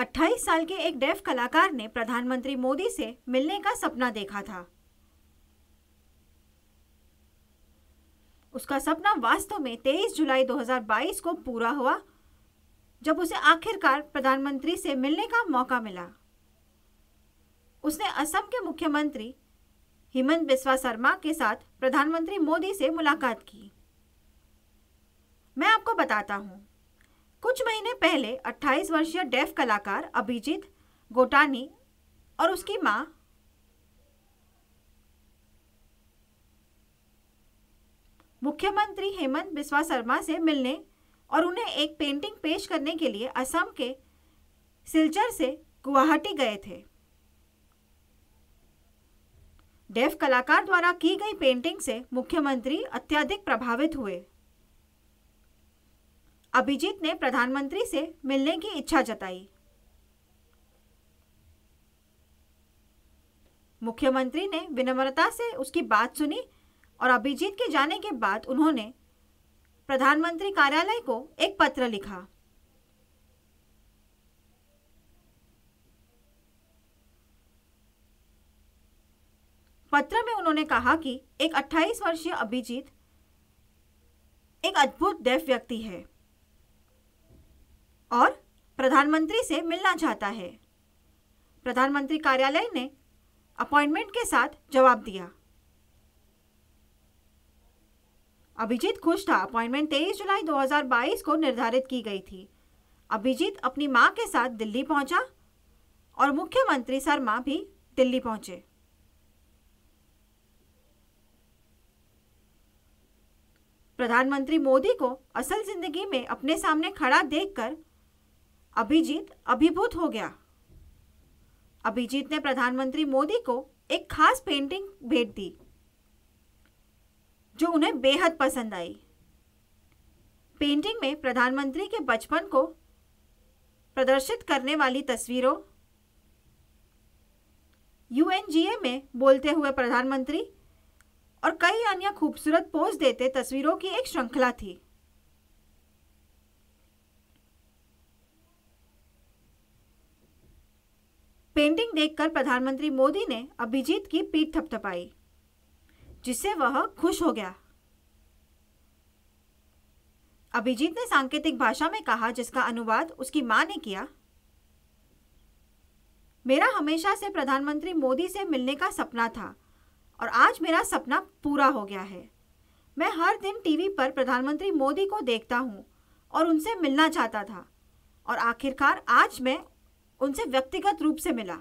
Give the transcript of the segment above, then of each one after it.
28 साल के एक डेफ कलाकार ने प्रधानमंत्री मोदी से मिलने का सपना देखा था उसका सपना वास्तव में 23 जुलाई 2022 को पूरा हुआ जब उसे आखिरकार प्रधानमंत्री से मिलने का मौका मिला उसने असम के मुख्यमंत्री हेमंत बिस्वा शर्मा के साथ प्रधानमंत्री मोदी से मुलाकात की मैं आपको बताता हूँ कुछ महीने पहले 28 वर्षीय डेफ कलाकार अभिजीत गोटानी और उसकी मां मुख्यमंत्री हेमंत बिस्वा शर्मा से मिलने और उन्हें एक पेंटिंग पेश करने के लिए असम के सिलचर से गुवाहाटी गए थे डेफ कलाकार द्वारा की गई पेंटिंग से मुख्यमंत्री अत्यधिक प्रभावित हुए अभिजीत ने प्रधानमंत्री से मिलने की इच्छा जताई मुख्यमंत्री ने विनम्रता से उसकी बात सुनी और अभिजीत के जाने के बाद उन्होंने प्रधानमंत्री कार्यालय को एक पत्र लिखा पत्र में उन्होंने कहा कि एक 28 वर्षीय अभिजीत एक अद्भुत दैव व्यक्ति है और प्रधानमंत्री से मिलना चाहता है प्रधानमंत्री कार्यालय ने अपॉइंटमेंट के साथ जवाब दिया अभिजीत खुश था अपॉइंटमेंट 23 जुलाई 2022 को निर्धारित की गई थी अभिजीत अपनी मां के साथ दिल्ली पहुंचा और मुख्यमंत्री शर्मा भी दिल्ली पहुंचे प्रधानमंत्री मोदी को असल जिंदगी में अपने सामने खड़ा देखकर अभिजीत अभिभूत हो गया अभिजीत ने प्रधानमंत्री मोदी को एक खास पेंटिंग भेंट दी जो उन्हें बेहद पसंद आई पेंटिंग में प्रधानमंत्री के बचपन को प्रदर्शित करने वाली तस्वीरों यूएनजीए में बोलते हुए प्रधानमंत्री और कई अन्य खूबसूरत पोज देते तस्वीरों की एक श्रृंखला थी पेंटिंग देखकर प्रधानमंत्री मोदी ने अभिजीत की पीठ थपथपाई जिससे वह खुश हो गया अभिजीत ने सांकेतिक भाषा में कहा जिसका अनुवाद उसकी मां ने किया मेरा हमेशा से प्रधानमंत्री मोदी से मिलने का सपना था और आज मेरा सपना पूरा हो गया है मैं हर दिन टीवी पर प्रधानमंत्री मोदी को देखता हूँ और उनसे मिलना चाहता था और आखिरकार आज मैं उनसे व्यक्तिगत रूप से मिला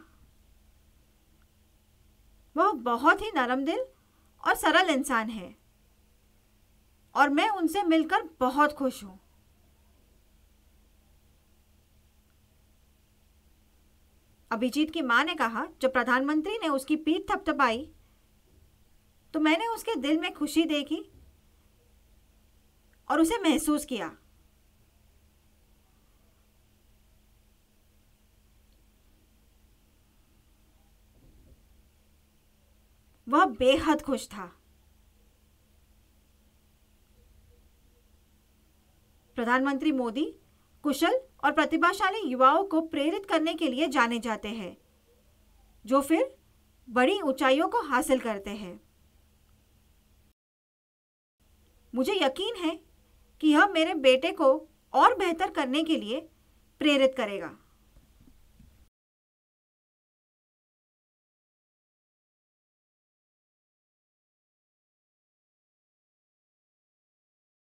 वह बहुत ही नरम दिल और सरल इंसान है और मैं उनसे मिलकर बहुत खुश हूँ अभिजीत की मां ने कहा जब प्रधानमंत्री ने उसकी पीठ थपथपाई तो मैंने उसके दिल में खुशी देखी और उसे महसूस किया वह बेहद खुश था प्रधानमंत्री मोदी कुशल और प्रतिभाशाली युवाओं को प्रेरित करने के लिए जाने जाते हैं जो फिर बड़ी ऊंचाइयों को हासिल करते हैं मुझे यकीन है कि यह मेरे बेटे को और बेहतर करने के लिए प्रेरित करेगा